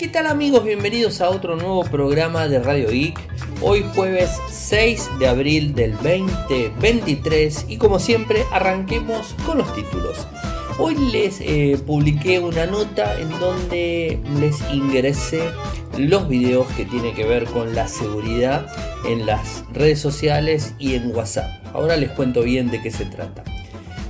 ¿Qué tal amigos? Bienvenidos a otro nuevo programa de Radio Geek. Hoy jueves 6 de abril del 2023 y como siempre arranquemos con los títulos. Hoy les eh, publiqué una nota en donde les ingresé los videos que tiene que ver con la seguridad en las redes sociales y en WhatsApp. Ahora les cuento bien de qué se trata.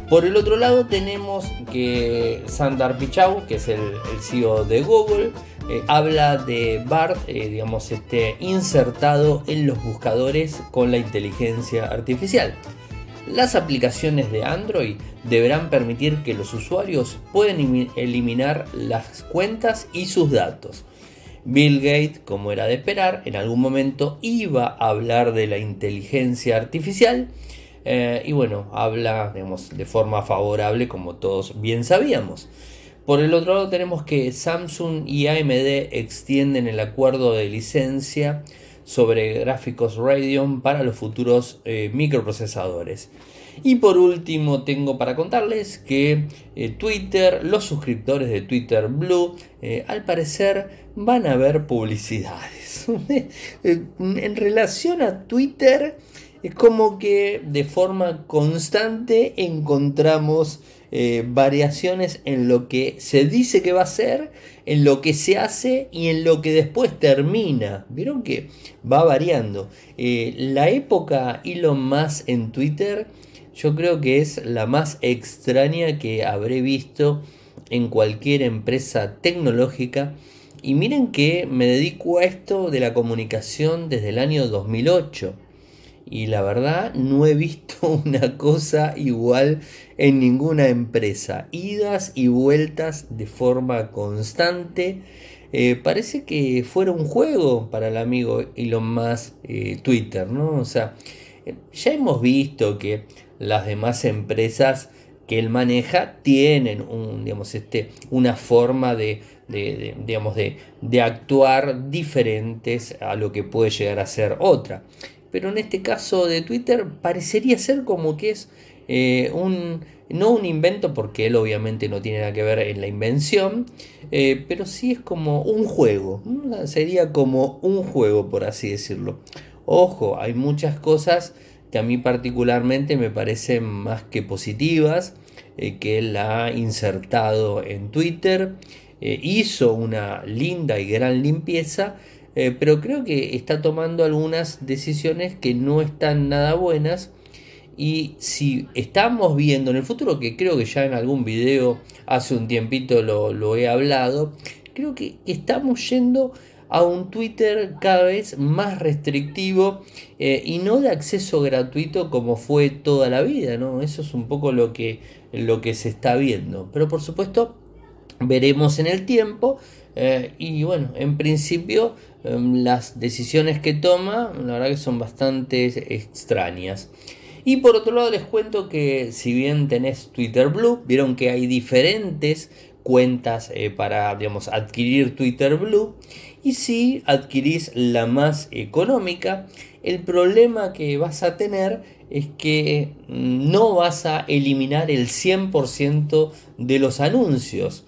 Por el otro lado tenemos que Sandar Pichau, que es el CEO de Google, eh, habla de Bart, eh, digamos, este, insertado en los buscadores con la inteligencia artificial. Las aplicaciones de Android deberán permitir que los usuarios puedan eliminar las cuentas y sus datos. Bill Gates, como era de esperar, en algún momento iba a hablar de la inteligencia artificial eh, y bueno, habla de forma favorable como todos bien sabíamos. Por el otro lado tenemos que Samsung y AMD extienden el acuerdo de licencia sobre gráficos Radeon para los futuros eh, microprocesadores. Y por último tengo para contarles que eh, Twitter, los suscriptores de Twitter Blue, eh, al parecer van a ver publicidades. en relación a Twitter, es como que de forma constante encontramos eh, variaciones en lo que se dice que va a ser, en lo que se hace y en lo que después termina. Vieron que va variando. Eh, la época Elon más en Twitter yo creo que es la más extraña que habré visto en cualquier empresa tecnológica. Y miren que me dedico a esto de la comunicación desde el año 2008. Y la verdad no he visto una cosa igual en ninguna empresa. Idas y vueltas de forma constante. Eh, parece que fuera un juego para el amigo y Musk más eh, Twitter, ¿no? sea, eh, ya hemos visto que las demás empresas que él maneja tienen un, digamos, este, una forma de, digamos, de actuar diferentes a lo que puede llegar a ser otra. Pero en este caso de Twitter parecería ser como que es eh, no un invento, porque él obviamente no tiene nada que ver en la invención, eh, pero sí es como un juego, mm, sería como un juego, por así decirlo. Ojo, hay muchas cosas que a mí particularmente me parecen más que positivas, eh, que él ha insertado en Twitter, hizo una linda y gran limpieza, pero creo que está tomando algunas decisiones que no están nada buenas y si estamos viendo en el futuro, que creo que ya en algún video hace un tiempito lo, he hablado, creo que estamos yendo a un Twitter cada vez más restrictivo eh, y no de acceso gratuito como fue toda la vida, ¿no? Eso es un poco lo que, lo que se está viendo. Pero por supuesto, veremos en el tiempo eh, y bueno, en principio em, las decisiones que toma, la verdad que son bastante extrañas. Y por otro lado les cuento que si bien tenés Twitter Blue, vieron que hay diferentes cuentas eh, para digamos, adquirir Twitter Blue. Y si adquirís la más económica, el problema que vas a tener es que mm, no vas a eliminar el 100% de los anuncios.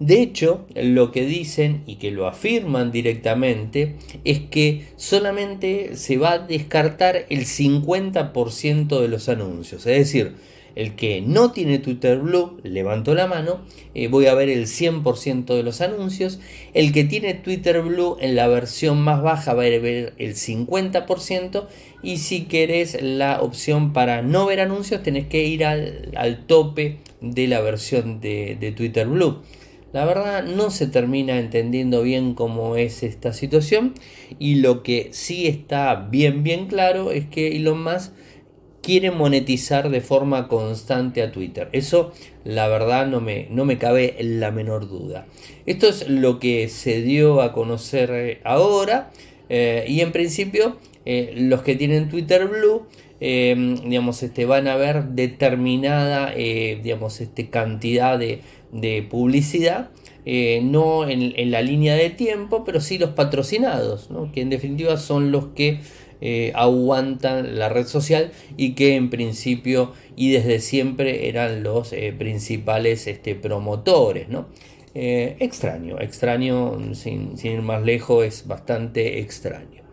De hecho, lo que dicen y que lo afirman directamente es que solamente se va a descartar el 50% de los anuncios. Es decir, el que no tiene Twitter Blue, levanto la mano, eh, voy a ver el 100% de los anuncios. El que tiene Twitter Blue en la versión más baja va a ver el 50%. Y si querés la opción para no ver anuncios, tenés que ir al, tope de la versión de Twitter Blue. La verdad no se termina entendiendo bien cómo es esta situación y lo que sí está bien bien claro es que Elon Musk quiere monetizar de forma constante a Twitter. Eso la verdad no me, no me cabe la menor duda. Esto es lo que se dio a conocer eh, ahora eh, y en principio eh, los que tienen Twitter Blue digamos, este, van a ver determinada digamos, este, cantidad de, de publicidad, eh, no en, la línea de tiempo, pero sí los patrocinados, que en definitiva son los que eh, aguantan la red social y que en principio y desde siempre eran los eh, principales este, promotores. ¿no? extraño, extraño, sin, sin, ir más lejos, es bastante extraño.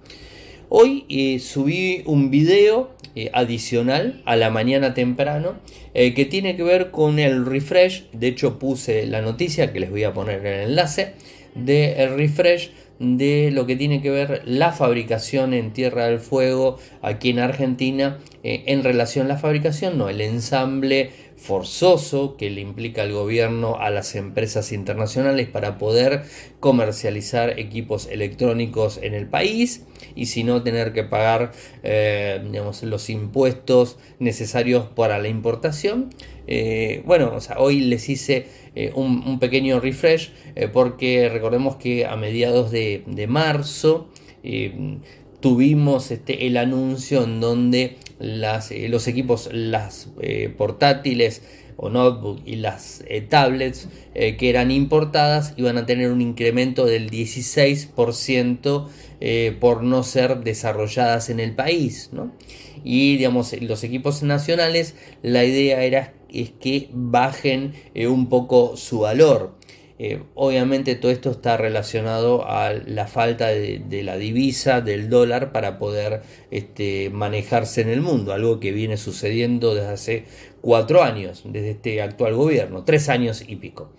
Hoy subí un video eh, adicional a la mañana temprano eh, que tiene que ver con el refresh. De hecho puse la noticia que les voy a poner en el enlace del de refresh de lo que tiene que ver la fabricación en Tierra del Fuego aquí en Argentina eh, en relación a la fabricación, no, el ensamble forzoso que le implica el gobierno a las empresas internacionales para poder comercializar equipos electrónicos en el país y si no tener que pagar eh, los impuestos necesarios para la importación. Eh, bueno, hoy les hice eh, un, pequeño refresh porque recordemos que a mediados de, marzo tuvimos este, el anuncio en donde eh, los equipos, las eh, portátiles o notebook y las eh, tablets que eran importadas iban a tener un incremento del 16% por no ser desarrolladas en el país. Y digamos, los equipos nacionales, la idea era es que bajen un poco su valor. Eh, obviamente todo esto está relacionado a la falta de, la divisa del dólar para poder este, manejarse en el mundo, algo que viene sucediendo desde hace cuatro años, desde este actual gobierno, tres años y pico.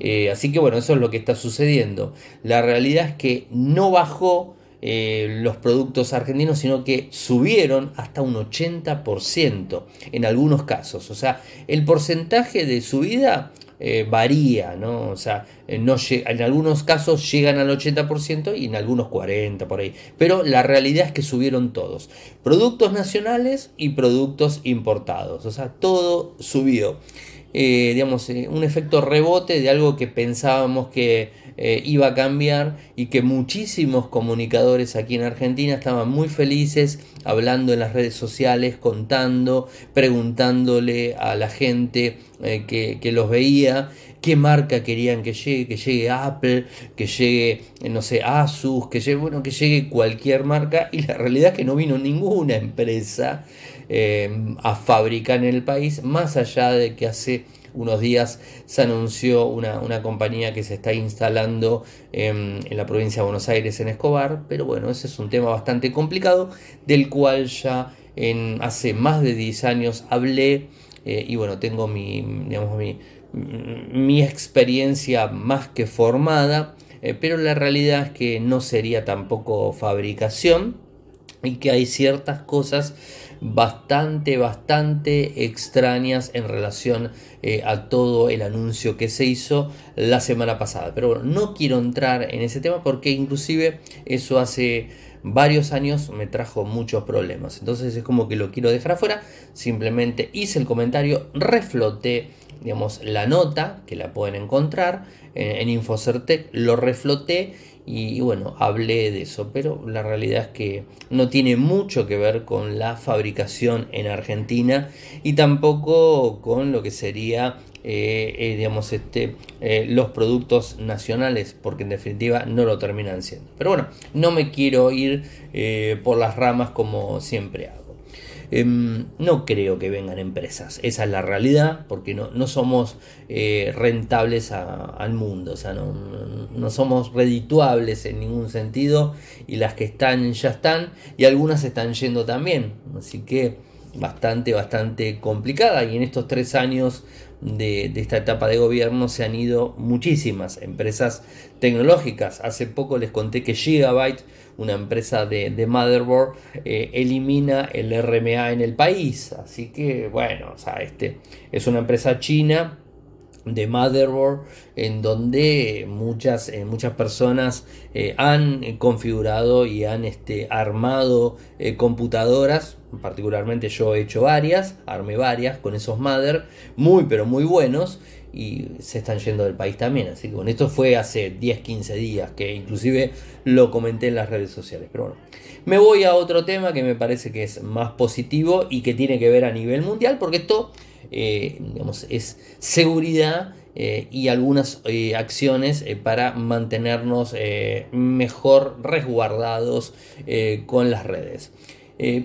Eh, así que bueno, eso es lo que está sucediendo. La realidad es que no bajó eh, los productos argentinos, sino que subieron hasta un 80% en algunos casos. O sea, el porcentaje de subida eh, varía, ¿no? O sea, eh, no en algunos casos llegan al 80% y en algunos 40% por ahí. Pero la realidad es que subieron todos. Productos nacionales y productos importados. O sea, todo subió. Eh, digamos, un efecto rebote de algo que pensábamos que eh, iba a cambiar y que muchísimos comunicadores aquí en Argentina estaban muy felices hablando en las redes sociales, contando, preguntándole a la gente eh, que, los veía qué marca querían que llegue, que llegue Apple, que llegue, eh, no sé, Asus, que llegue, bueno, que llegue cualquier marca, y la realidad es que no vino ninguna empresa a fabricar en el país, más allá de que hace unos días se anunció una, compañía que se está instalando em, en, la provincia de Buenos Aires, en Escobar, pero bueno, ese es un tema bastante complicado del cual ya en, hace más de 10 años hablé eh, y bueno, tengo mi, digamos, mi, experiencia más que formada, eh, pero la realidad es que no sería tampoco fabricación y que hay ciertas cosas bastante, bastante extrañas en relación eh, a todo el anuncio que se hizo la semana pasada. Pero bueno, no quiero entrar en ese tema porque inclusive eso hace varios años me trajo muchos problemas. Entonces es como que lo quiero dejar afuera. Simplemente hice el comentario, refloté, digamos, la nota que la pueden encontrar en, en Infocertec, lo refloté y bueno, hablé de eso, pero la realidad es que no tiene mucho que ver con la fabricación en Argentina y tampoco con lo que sería eh, eh, digamos, este, eh, los productos nacionales, porque en definitiva no lo terminan siendo. Pero bueno, no me quiero ir por las ramas como siempre hago. Em, no creo que vengan empresas, esa es la realidad, porque no, somos eh, rentables al mundo, o sea, no, somos redituables en ningún sentido y las que están ya están y algunas están yendo también, así que bastante, bastante complicada y en estos tres años de, esta etapa de gobierno se han ido muchísimas empresas tecnológicas. Hace poco les conté que Gigabyte una empresa de, motherboard, eh, elimina el RMA en el país. Así que, bueno, o sea, este, es una empresa china de Motherboard en donde muchas, eh, muchas personas eh, han eh, configurado y han este, armado computadoras particularmente yo he hecho varias armé varias con esos Mother muy pero muy buenos y se están yendo del país también así que bueno esto fue hace 10 15 días que inclusive lo comenté en las redes sociales pero bueno me voy a otro tema que me parece que es más positivo y que tiene que ver a nivel mundial porque esto eh, es seguridad eh, y algunas eh, acciones para mantenernos mejor resguardados con las redes.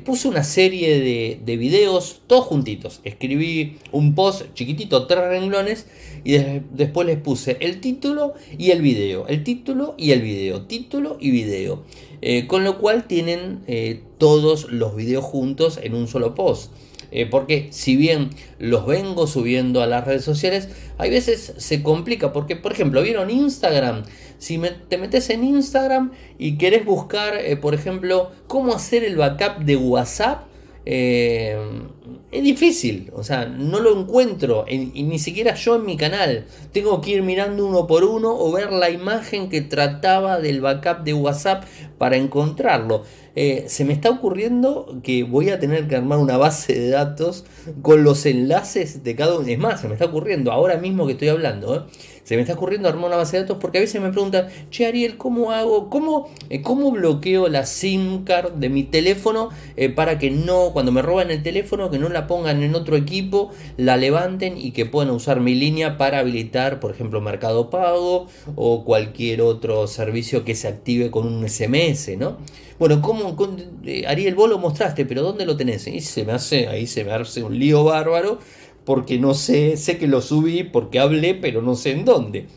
puse una serie de, videos todos juntitos. Escribí un post chiquitito, tres renglones, y después les puse el título y el video. El título y el video. Título y video. con lo cual tienen todos los videos juntos en un solo post. Eh, porque si bien los vengo subiendo a las redes sociales, hay veces se complica, porque por ejemplo, vieron Instagram, si te metes en Instagram y querés buscar, eh, por ejemplo, cómo hacer el backup de WhatsApp, eh, es difícil, o sea, no lo encuentro, y ni siquiera yo en mi canal. Tengo que ir mirando uno por uno o ver la imagen que trataba del backup de WhatsApp para encontrarlo. Eh, se me está ocurriendo que voy a tener que armar una base de datos con los enlaces de cada uno. Es más, se me está ocurriendo, ahora mismo que estoy hablando, ¿eh? se me está ocurriendo armar una base de datos porque a veces me preguntan, che Ariel, ¿cómo hago? ¿Cómo, eh, bloqueo la SIM card de mi teléfono para que no, cuando me roban el teléfono, que no la pongan en otro equipo, la levanten y que puedan usar mi línea para habilitar, por ejemplo, Mercado Pago o cualquier otro servicio que se active con un SMS, ¿no? Bueno, ¿cómo, haría eh, el bolo mostraste, pero ¿dónde lo tenés? Y se me hace, ahí se me hace un lío bárbaro porque no sé, sé que lo subí porque hablé, pero no sé en dónde.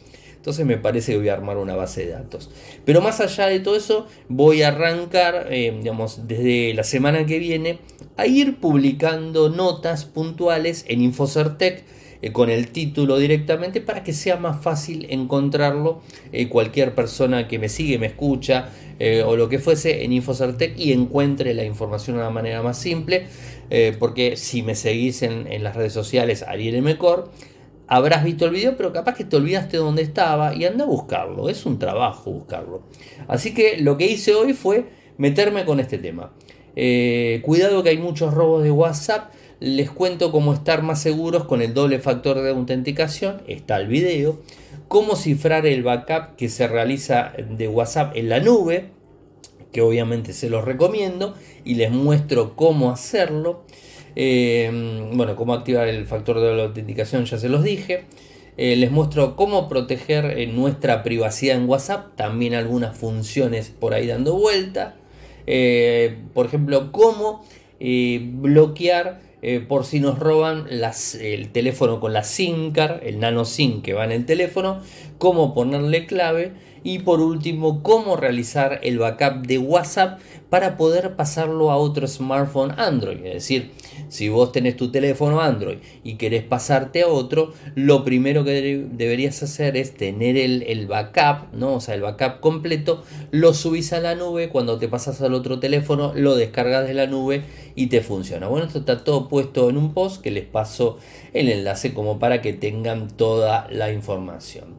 Entonces me parece que voy a armar una base de datos. Pero más allá de todo eso, voy a arrancar, eh, digamos, desde la semana que viene, a ir publicando notas puntuales en Infocertec eh, con el título directamente para que sea más fácil encontrarlo eh, cualquier persona que me sigue, me escucha o lo que fuese en Infocertec y encuentre la información de una manera más simple. porque si me seguís en, las redes sociales, Ariel Mecor, habrás visto el video, pero capaz que te olvidaste dónde estaba y anda a buscarlo. Es un trabajo buscarlo. Así que lo que hice hoy fue meterme con este tema. Eh, cuidado que hay muchos robos de WhatsApp. Les cuento cómo estar más seguros con el doble factor de autenticación. Está el video. Cómo cifrar el backup que se realiza de WhatsApp en la nube. Que obviamente se los recomiendo. Y les muestro cómo hacerlo. Eh, bueno, cómo activar el factor de la autenticación, ya se los dije. Eh, les muestro cómo proteger eh, nuestra privacidad en WhatsApp, también algunas funciones por ahí dando vuelta. por ejemplo, cómo bloquear por si nos roban el teléfono con la SIM card, el nano SIM que va en el teléfono, cómo ponerle clave y por último, cómo realizar el backup de WhatsApp para poder pasarlo a otro smartphone Android. Es decir, si vos tenés tu teléfono Android y querés pasarte a otro, lo primero que deberías hacer es tener el, backup, ¿no? O sea, el backup completo, lo subís a la nube, cuando te pasas al otro teléfono, lo descargas de la nube y te funciona. Bueno, esto está todo puesto en un post que les paso el enlace como para que tengan toda la información.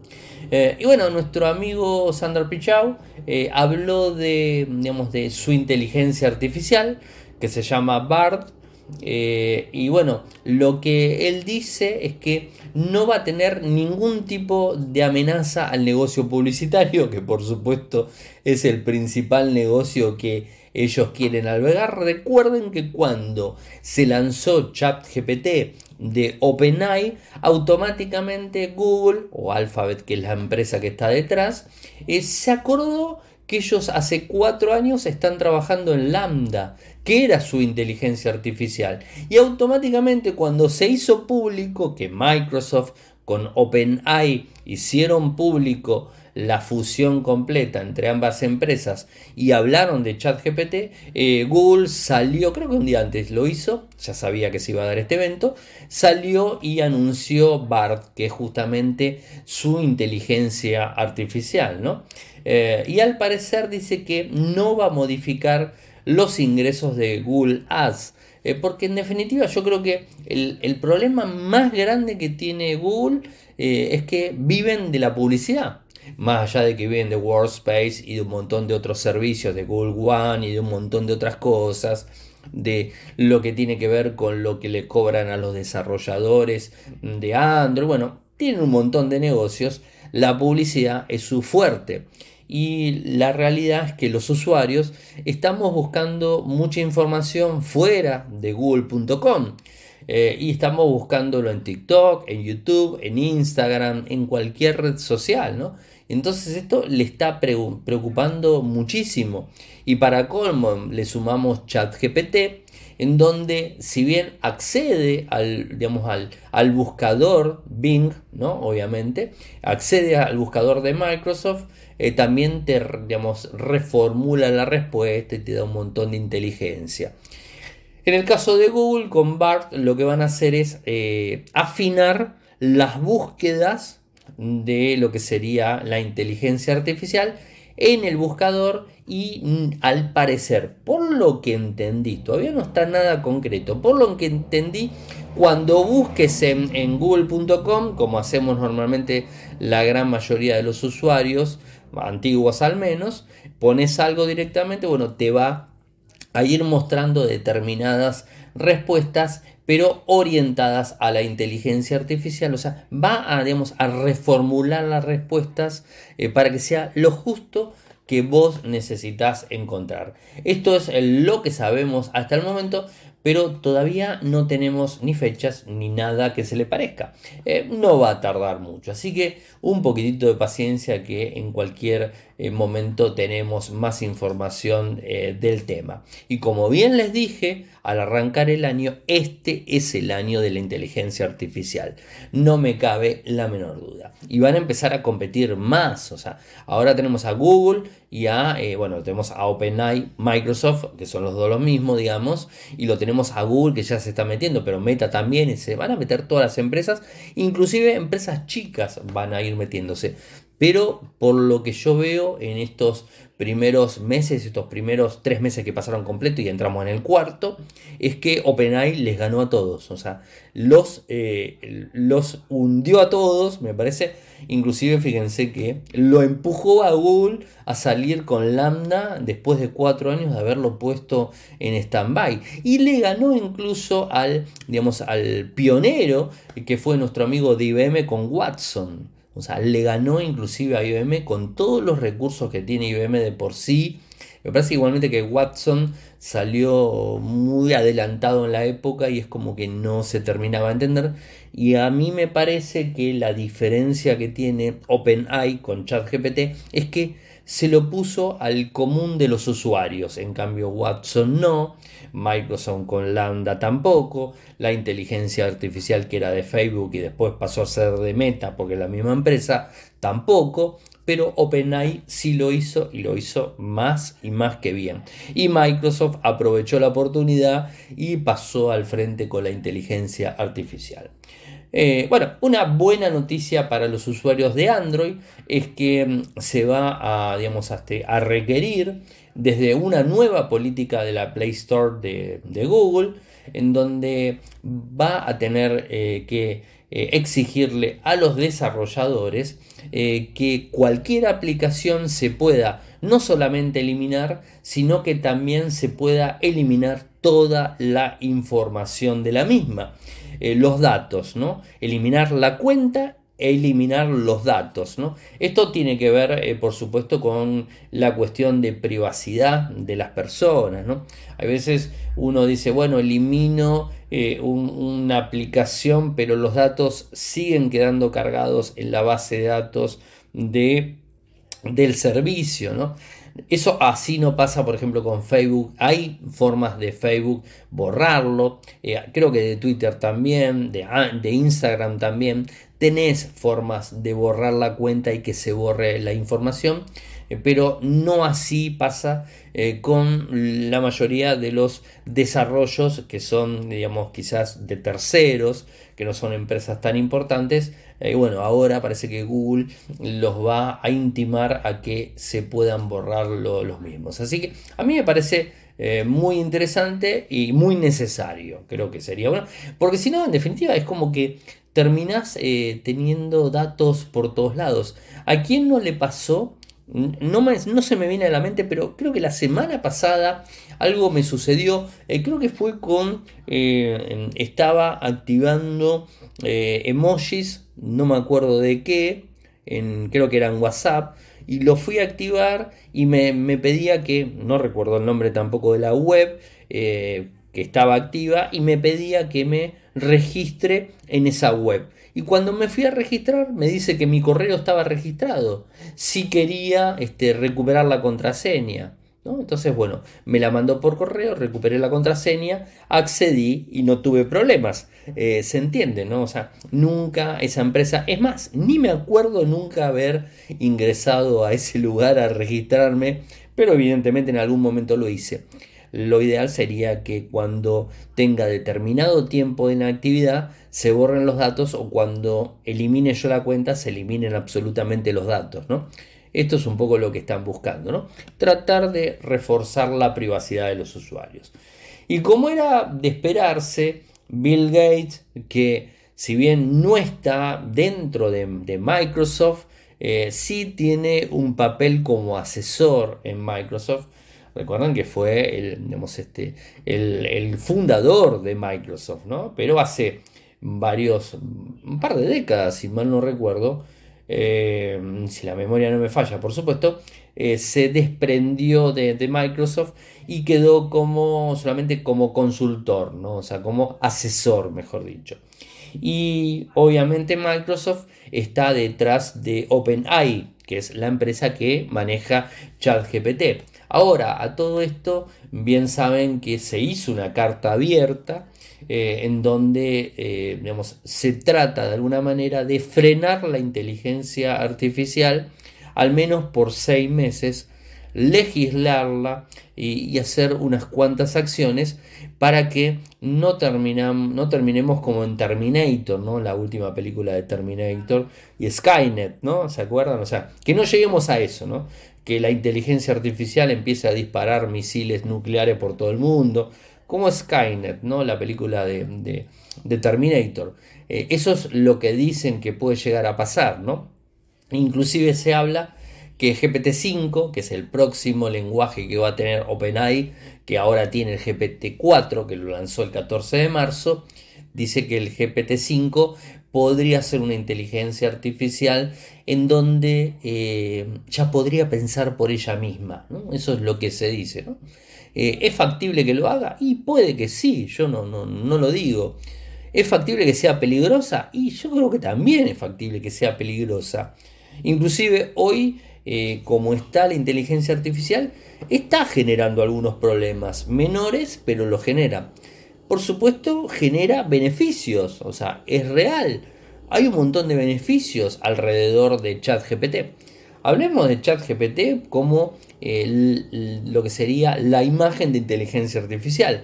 Eh, y bueno, nuestro amigo Sander Pichau eh, habló de, de su inteligencia artificial, que se llama BART eh, y bueno, lo que él dice es que no va a tener ningún tipo de amenaza al negocio publicitario, que por supuesto es el principal negocio que ellos quieren albergar. Recuerden que cuando se lanzó ChatGPT de OpenAI, automáticamente Google o Alphabet, que es la empresa que está detrás, eh, se acordó que ellos hace cuatro años están trabajando en Lambda, que era su inteligencia artificial. Y automáticamente cuando se hizo público que Microsoft con OpenAI hicieron público la fusión completa entre ambas empresas y hablaron de ChatGPT, eh, Google salió, creo que un día antes lo hizo, ya sabía que se iba a dar este evento, salió y anunció BART, que es justamente su inteligencia artificial, ¿no? Eh, y al parecer dice que no va a modificar los ingresos de Google Ads. Eh, porque en definitiva yo creo que el, problema más grande que tiene Google eh, es que viven de la publicidad más allá de que vienen de Workspace y de un montón de otros servicios, de Google One y de un montón de otras cosas, de lo que tiene que ver con lo que le cobran a los desarrolladores de Android, bueno, tienen un montón de negocios, la publicidad es su fuerte. Y la realidad es que los usuarios estamos buscando mucha información fuera de google.com. Eh, y estamos buscándolo en TikTok, en YouTube, en Instagram, en cualquier red social, ¿no? Entonces esto le está preocupando muchísimo. Y para colmo le sumamos ChatGPT, en donde si bien accede al, buscador Bing, ¿no? Obviamente, accede al buscador de Microsoft, eh, también te, digamos, reformula la respuesta y te da un montón de inteligencia. En el caso de Google, con BART lo que van a hacer es eh, afinar las búsquedas de lo que sería la inteligencia artificial en el buscador y mm, al parecer, por lo que entendí, todavía no está nada concreto, por lo que entendí, cuando busques en, en google.com, como hacemos normalmente la gran mayoría de los usuarios, antiguos al menos, pones algo directamente, bueno, te va a ir mostrando determinadas respuestas, pero orientadas a la inteligencia artificial. O sea, va a, reformular las respuestas eh, para que sea lo justo que vos necesitas encontrar. Esto es lo que sabemos hasta el momento, pero todavía no tenemos ni fechas ni nada que se le parezca. Eh, no va a tardar mucho, así que un poquitito de paciencia que en cualquier eh, momento tenemos más información eh, del tema. Y como bien les dije, al arrancar el año, este es el año de la inteligencia artificial. No me cabe la menor duda. Y van a empezar a competir más. O sea, ahora tenemos a Google y a, eh, bueno, tenemos a OpenAI, Microsoft, que son los dos los mismos, digamos, y lo tenemos a Google que ya se está metiendo, pero Meta también, y se van a meter todas las empresas, inclusive empresas chicas van a ir metiéndose. Pero por lo que yo veo en estos primeros meses, estos primeros tres meses que pasaron completo y entramos en el cuarto, es que OpenAI les ganó a todos. O sea, los, eh, los hundió a todos, me parece. Inclusive fíjense que lo empujó a Google a salir con Lambda después de cuatro años de haberlo puesto en stand-by. Y le ganó incluso al, digamos, al pionero que fue nuestro amigo de IBM con Watson. O sea, le ganó inclusive a IBM con todos los recursos que tiene IBM de por sí. Me parece igualmente que Watson salió muy adelantado en la época y es como que no se terminaba de entender. Y a mí me parece que la diferencia que tiene OpenAI con ChatGPT es que se lo puso al común de los usuarios. En cambio, Watson no, Microsoft con Lambda tampoco, la inteligencia artificial que era de Facebook y después pasó a ser de Meta porque es la misma empresa, tampoco. Pero OpenAI sí lo hizo y lo hizo más y más que bien. Y Microsoft aprovechó la oportunidad y pasó al frente con la inteligencia artificial. Eh, bueno, una buena noticia para los usuarios de Android es que mm, se va este, a, requerir desde una nueva política de la Play Store de, Google, en donde va a tener eh, que eh, exigirle a los desarrolladores que cualquier aplicación se pueda no solamente eliminar, sino que también se pueda eliminar toda la información de la misma. Eh, los datos, ¿no? Eliminar la cuenta e eliminar los datos, ¿no? Esto tiene que ver, eh, por supuesto, con la cuestión de privacidad de las personas, ¿no? A veces uno dice, bueno, elimino eh, una aplicación, pero los datos siguen quedando cargados en la base de datos de, del servicio, ¿no? Eso así no pasa, por ejemplo, con Facebook. Hay formas de Facebook borrarlo. Eh, creo que de Twitter también, de, de Instagram también. Tenés formas de borrar la cuenta y que se borre la información. Eh, pero no así pasa eh, con la mayoría de los desarrollos que son, digamos, quizás de terceros, que no son empresas tan importantes. Eh, bueno, ahora parece que Google los va a intimar a que se puedan borrar los mismos. Así que a mí me parece muy interesante y muy necesario, creo que sería bueno, porque si no, en definitiva, es como que terminás teniendo datos por todos lados. ¿A quién no le pasó no, no, se me viene a la mente, pero creo que la semana pasada algo me sucedió. Eh, creo que fue con. Eh, estaba activando eh, emojis, no me acuerdo de qué, creo que era en WhatsApp. Y lo fui a activar y me, me pedía que, no recuerdo el nombre tampoco de la web que estaba activa, y me pedía que me registre en esa web. Y cuando me fui a registrar, me dice que mi correo estaba registrado. Si quería este, recuperar la contraseña. ¿no? Entonces, bueno, me la mandó por correo, recuperé la contraseña, accedí y no tuve problemas. Eh, se entiende, ¿no? O sea, nunca esa empresa, es más, ni me acuerdo nunca haber ingresado a ese lugar a registrarme, pero evidentemente en algún momento lo hice lo ideal sería que cuando tenga determinado tiempo de inactividad se borren los datos o cuando elimine yo la cuenta se eliminen absolutamente los datos, ¿no? Esto es un poco lo que están buscando, ¿no? Tratar de reforzar la privacidad de los usuarios. Y como era de esperarse, Bill Gates, que si bien no está dentro de, Microsoft, eh, sí tiene un papel como asesor en Microsoft Recuerdan que fue este, el, el, fundador de Microsoft, ¿no? Pero hace varios, un par de décadas, si mal no recuerdo, eh, si la memoria no me falla, por supuesto, eh, se desprendió de, Microsoft y quedó como solamente como consultor, ¿no? o sea, como asesor, mejor dicho. Y obviamente Microsoft está detrás de OpenAI, que es la empresa que maneja ChatGPT. Ahora, a todo esto, bien saben que se hizo una carta abierta eh, en donde eh, se trata de alguna manera de frenar la inteligencia artificial, al menos por seis meses, legislarla y, hacer unas cuantas acciones para que no, no terminemos como en Terminator, ¿no? la última película de Terminator y Skynet, ¿no? ¿Se acuerdan? O sea, que no lleguemos a eso, ¿no? que la inteligencia artificial empiece a disparar misiles nucleares por todo el mundo, como Skynet, ¿no? la película de, Terminator. Eh, eso es lo que dicen que puede llegar a pasar, ¿no? Inclusive se habla que GPT-5, que es el próximo lenguaje que va a tener OpenAI, que ahora tiene el GPT-4, que lo lanzó el 14 de marzo, dice que el GPT-5 podría ser una inteligencia artificial en donde eh, ya podría pensar por ella misma. Eso es lo que se dice. Eh, ¿Es factible que lo haga? Y puede que sí, yo no, no, no lo digo. ¿Es factible que sea peligrosa? Y yo creo que también es factible que sea peligrosa. Inclusive hoy, eh, como está la inteligencia artificial, está generando algunos problemas menores, pero lo genera por supuesto genera beneficios, o sea, es real. Hay un montón de beneficios alrededor de ChatGPT. Hablemos de ChatGPT como eh, lo que sería la imagen de inteligencia artificial.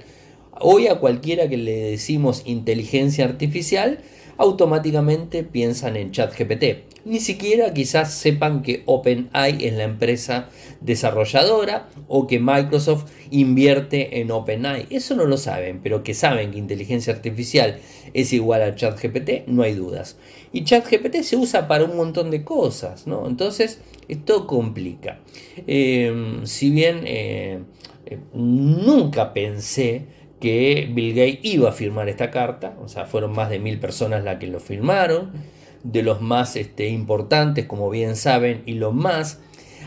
Hoy a cualquiera que le decimos inteligencia artificial, automáticamente piensan en ChatGPT. Ni siquiera quizás sepan que OpenAI es la empresa desarrolladora o que Microsoft invierte en OpenAI. Eso no lo saben, pero que saben que inteligencia artificial es igual a ChatGPT, no hay dudas. Y ChatGPT se usa para un montón de cosas, ¿no? Entonces, esto complica. Em, si bien eh, eh, nunca pensé que Bill Gates iba a firmar esta carta, o sea, fueron más de mil personas las que lo firmaron, de los más este, importantes, como bien saben, y los más,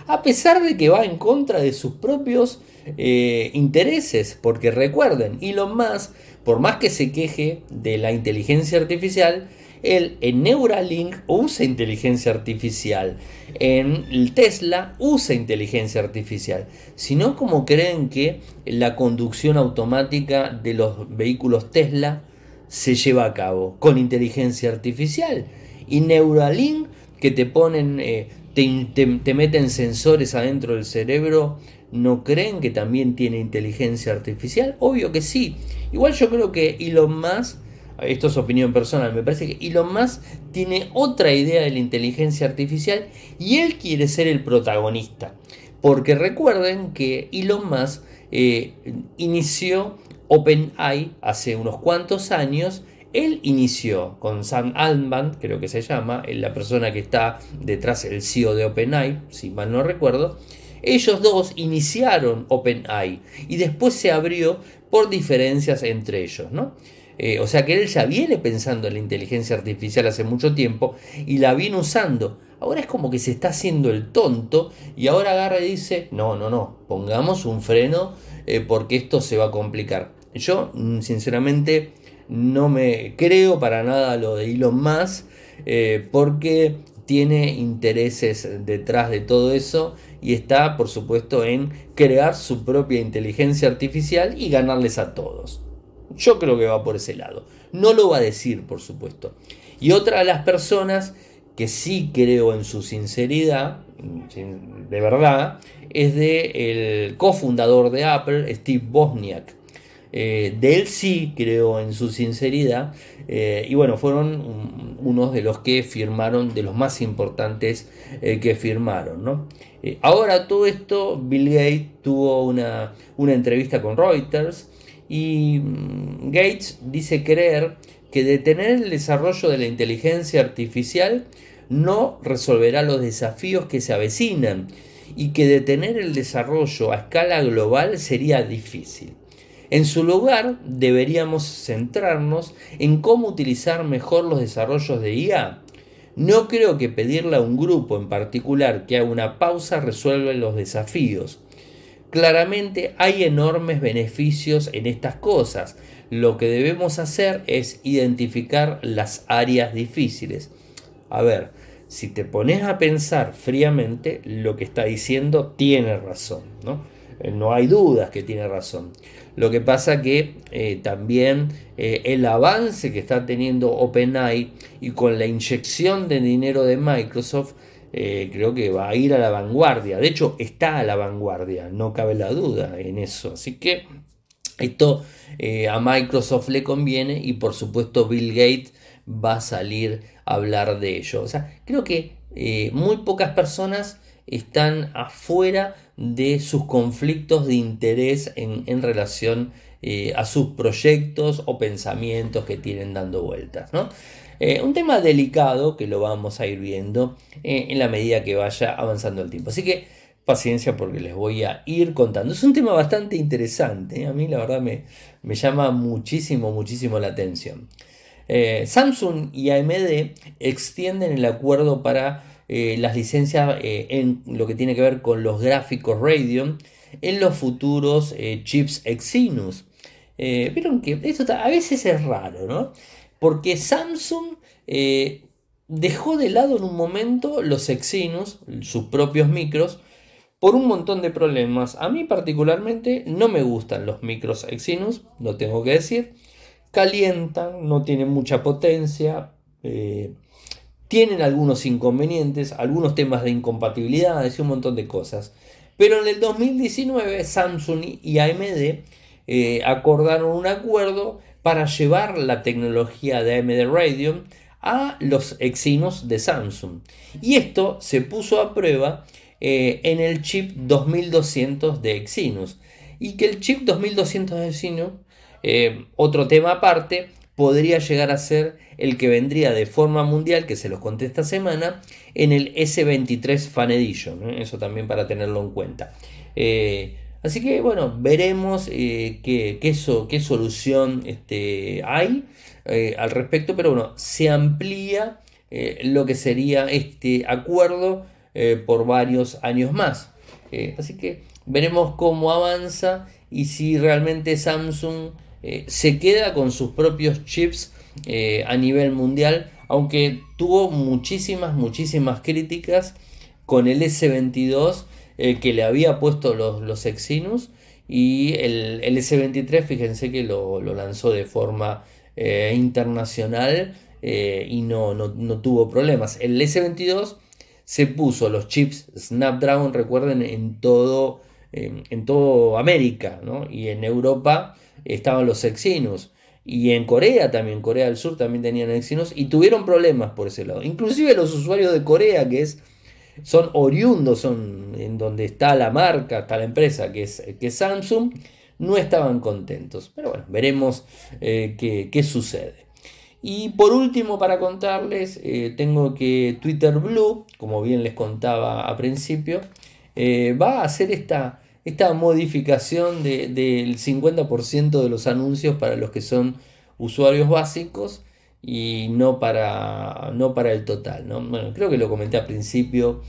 a pesar de que va en contra de sus propios eh, intereses, porque recuerden, y los más, por más que se queje de la inteligencia artificial, el, en Neuralink usa inteligencia artificial, en Tesla usa inteligencia artificial, sino como creen que la conducción automática de los vehículos Tesla se lleva a cabo con inteligencia artificial. Y Neuralink que te ponen, eh, te, meten sensores adentro del cerebro, ¿no creen que también tiene inteligencia artificial? Obvio que sí. Igual yo creo que Elon Musk esto es opinión personal, me parece que Elon Musk tiene otra idea de la inteligencia artificial y él quiere ser el protagonista. Porque recuerden que Elon Musk eh, inició OpenAI hace unos cuantos años. Él inició con Sam Altman, creo que se llama, eh, la persona que está detrás, el CEO de OpenAI, si mal no recuerdo. Ellos dos iniciaron OpenAI y después se abrió por diferencias entre ellos, ¿no? Eh, o sea que él ya viene pensando en la inteligencia artificial hace mucho tiempo y la viene usando. Ahora es como que se está haciendo el tonto y ahora agarra y dice, no, no, no, pongamos un freno eh, porque esto se va a complicar. Yo, mm, sinceramente, no me creo para nada lo de Elon Musk eh, porque tiene intereses detrás de todo eso y está, por supuesto, en crear su propia inteligencia artificial y ganarles a todos. Yo creo que va por ese lado. No lo va a decir, por supuesto. Y otra de las personas que sí creo en su sinceridad, de verdad, es de el cofundador de Apple, Steve Bosniak. Eh, de él sí creo en su sinceridad. Eh, y bueno, fueron unos de los que firmaron, de los más importantes eh, que firmaron. ahora todo esto, Bill Gates tuvo una entrevista con Reuters y mm, Gates dice creer que detener el desarrollo de la inteligencia artificial no resolverá los desafíos que se avecinan y que detener el desarrollo a escala global sería difícil. En su lugar, deberíamos centrarnos en cómo utilizar mejor los desarrollos de IA. No creo que pedirle a un grupo en particular que haga una pausa resuelva los desafíos. Claramente hay enormes beneficios en estas cosas. Lo que debemos hacer es identificar las áreas difíciles. A ver, si te pones a pensar fríamente, lo que está diciendo tiene razón, ¿no? Eh, hay dudas que tiene razón. Lo que pasa que eh, también eh, el avance que está teniendo OpenAI y con la inyección de dinero de Microsoft eh, creo que va a ir a la vanguardia. De hecho, está a la vanguardia, no cabe la duda en eso. Así que esto eh, a Microsoft le conviene y por supuesto Bill Gates va a salir a hablar de ello. O sea, creo que eh, muy pocas personas están afuera de sus conflictos de interés en, relación a sus proyectos o pensamientos que tienen dando vueltas, ¿no? Eh, un tema delicado que lo vamos a ir viendo eh, en la medida que vaya avanzando el tiempo. Así que paciencia porque les voy a ir contando. Es un tema bastante interesante. ¿eh? A mí la verdad me, me llama muchísimo, muchísimo la atención. Samsung y AMD extienden el acuerdo para las licencias en lo que tiene que ver con los gráficos Radeon en los futuros chips Exynos. Vieron que esto a veces es raro, ¿no? Porque Samsung eh, dejó de lado en un momento los Exynos, sus propios micros, por un montón de problemas. A mí particularmente no me gustan los micros Exynos, lo tengo que decir. Calientan, no tienen mucha potencia, eh, tienen algunos inconvenientes, algunos temas de incompatibilidades y un montón de cosas. Pero en el 2019 Samsung y AMD eh, acordaron un acuerdo para llevar la tecnología de AMD Radeon a los Exynos de Samsung. Y esto se puso a prueba eh, en el chip 2200 de Exynos. Y que el chip 2200 de Exynos, eh, otro tema aparte, podría llegar a ser el que vendría de forma mundial, que se los conté esta semana, en el S23 Fan Edition. ¿eh? Eso también para tenerlo en cuenta. Así que bueno, veremos eh, qué, solución este, hay eh, al respecto, pero bueno, se amplía eh, lo que sería este acuerdo por varios años más. así que veremos cómo avanza y si realmente Samsung se queda con sus propios chips a nivel mundial, aunque tuvo muchísimas, muchísimas críticas con el S22 eh, que le había puesto los, los Exynos y el, S23 fíjense que lo, lanzó de forma eh, internacional eh, y no, no, tuvo problemas. El S22 se puso los chips Snapdragon, recuerden, en todo, en todo América y en Europa estaban los Exynos. Y en Corea también, Corea del Sur también tenían Exynos y tuvieron problemas por ese lado. Inclusive los usuarios de Corea, que es son oriundos, son en donde está la marca, está la empresa que es, Samsung, no estaban contentos. Pero bueno, veremos eh, qué, sucede. Y por último, para contarles, eh, tengo que Twitter Blue, como bien les contaba a principio, eh, va a hacer esta, modificación del 50% de los anuncios para los que son usuarios básicos y no para, no para el total. ¿no? Bueno, creo que lo comenté al principio,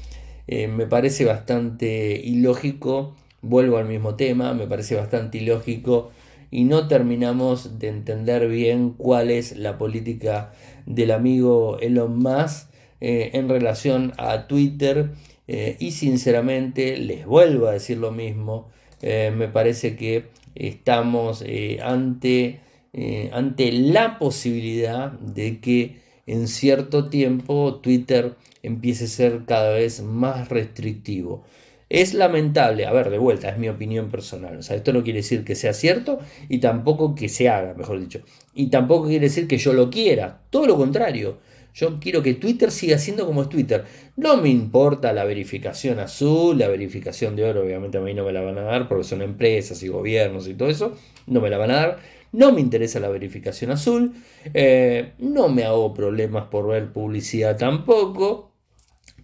eh, me parece bastante ilógico, vuelvo al mismo tema, me parece bastante ilógico y no terminamos de entender bien cuál es la política del amigo Elon Musk eh, en relación a Twitter eh, y sinceramente les vuelvo a decir lo mismo, me parece que estamos ante eh, ante la posibilidad de que en cierto tiempo Twitter empiece a ser cada vez más restrictivo. Es lamentable, a ver, de vuelta, es mi opinión personal. O sea, esto no quiere decir que sea cierto y tampoco que se haga, mejor dicho. Y tampoco quiere decir que yo lo quiera, todo lo contrario. Yo quiero que Twitter siga siendo como es Twitter. No me importa la verificación azul, la verificación de oro, obviamente a mí no me la van a dar porque son empresas y gobiernos y todo eso, no me la van a dar no me interesa la verificación azul, eh, no me hago problemas por ver publicidad tampoco,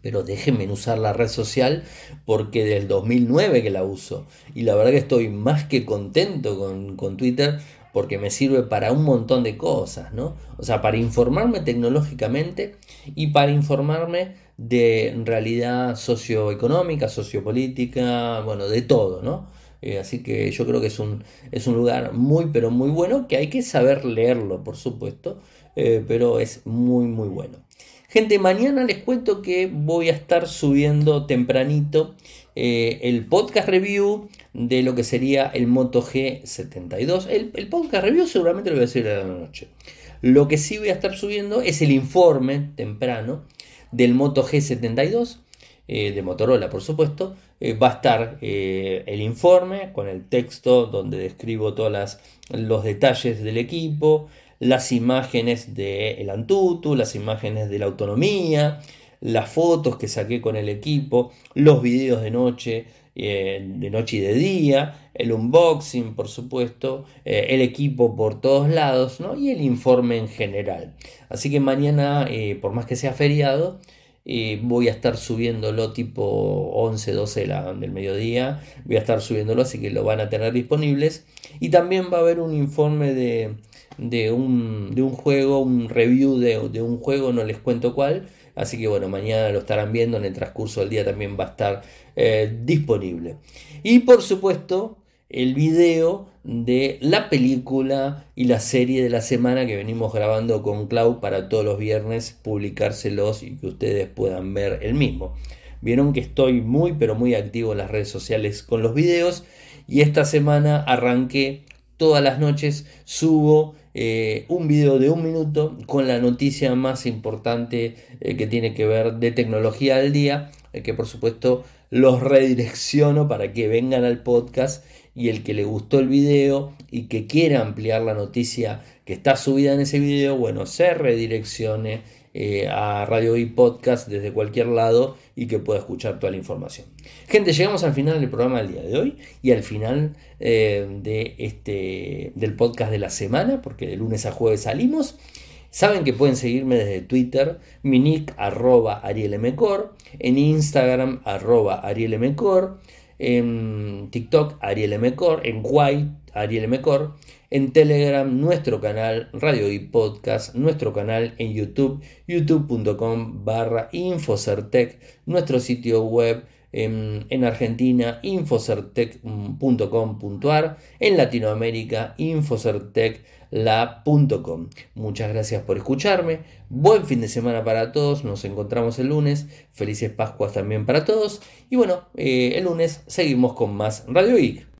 pero déjenme usar la red social porque del 2009 que la uso y la verdad que estoy más que contento con, con Twitter porque me sirve para un montón de cosas, ¿no? O sea, para informarme tecnológicamente y para informarme de realidad socioeconómica, sociopolítica, bueno, de todo, ¿no? Eh, así que yo creo que es un, lugar muy, pero muy bueno, que hay que saber leerlo, por supuesto, eh, pero es muy, muy bueno. Gente, mañana les cuento que voy a estar subiendo tempranito eh, el podcast review de lo que sería el Moto G72. El, podcast review seguramente lo voy a decir a la noche. Lo que sí voy a estar subiendo es el informe temprano del Moto G72, de Motorola por supuesto, eh, va a estar eh, el informe con el texto donde describo todos los detalles del equipo, las imágenes del Antutu, las imágenes de la autonomía, las fotos que saqué con el equipo, los videos de noche, eh, de noche y de día, el unboxing, por supuesto, el equipo por todos lados, ¿no? Y el informe en general. Así que mañana, por más que sea feriado, voy a estar subiéndolo tipo 11, 12 del mediodía, voy a estar subiéndolo, así que lo van a tener disponibles. Y también va a haber un informe de, un, juego, un review de, un juego, no les cuento cuál, Así que bueno, mañana lo estarán viendo, en el transcurso del día también va a estar eh, disponible. Y por supuesto, el video de la película y la serie de la semana que venimos grabando con Clau para todos los viernes publicárselos y que ustedes puedan ver el mismo. Vieron que estoy muy pero muy activo en las redes sociales con los videos y esta semana arranqué todas las noches, subo eh, un video de un minuto con la noticia más importante eh, que tiene que ver de tecnología al día, eh, que por supuesto los redirecciono para que vengan al podcast y el que le gustó el video y que quiera ampliar la noticia que está subida en ese video, bueno, se redireccione eh, a Radio y Podcast desde cualquier lado y que pueda escuchar toda la información. Gente, llegamos al final del programa del día de hoy y al final eh, de este, del podcast de la semana, porque de lunes a jueves salimos. Saben que pueden seguirme desde Twitter, mi nick arroba en Instagram arroba en TikTok, Ariel MeCor en White, Ariel MeCor en Telegram, nuestro canal Radio y Podcast, nuestro canal en YouTube, youtube.com barra Infocertec, nuestro sitio web en, en Argentina, infocertec.com.ar, en Latinoamérica, infocertec.com la.com. Muchas gracias por escucharme. Buen fin de semana para todos. Nos encontramos el lunes. Felices Pascuas también para todos. Y bueno, eh, el lunes seguimos con más Radio Geek.